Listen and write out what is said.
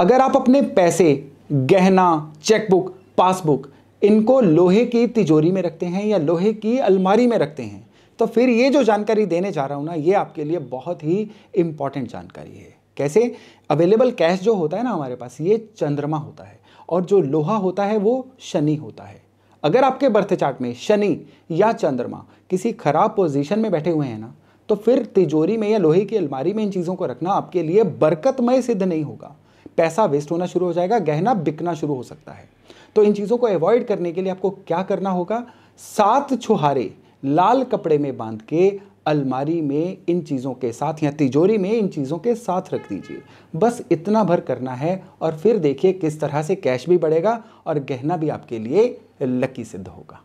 अगर आप अपने पैसे गहना चेकबुक पासबुक इनको लोहे की तिजोरी में रखते हैं या लोहे की अलमारी में रखते हैं तो फिर ये जो जानकारी देने जा रहा हूँ ना ये आपके लिए बहुत ही इम्पॉर्टेंट जानकारी है कैसे अवेलेबल कैश जो होता है ना हमारे पास ये चंद्रमा होता है और जो लोहा होता है वो शनि होता है अगर आपके बर्थ चार्ट में शनि या चंद्रमा किसी खराब पोजीशन में बैठे हुए हैं ना तो फिर तिजोरी में या लोहे की अलमारी में इन चीज़ों को रखना आपके लिए बरकतमय सिद्ध नहीं होगा पैसा वेस्ट होना शुरू हो जाएगा गहना बिकना शुरू हो सकता है तो इन चीज़ों को अवॉइड करने के लिए आपको क्या करना होगा सात छुहारे लाल कपड़े में बांध के अलमारी में इन चीज़ों के साथ या तिजोरी में इन चीज़ों के साथ रख दीजिए बस इतना भर करना है और फिर देखिए किस तरह से कैश भी बढ़ेगा और गहना भी आपके लिए लकी सिद्ध होगा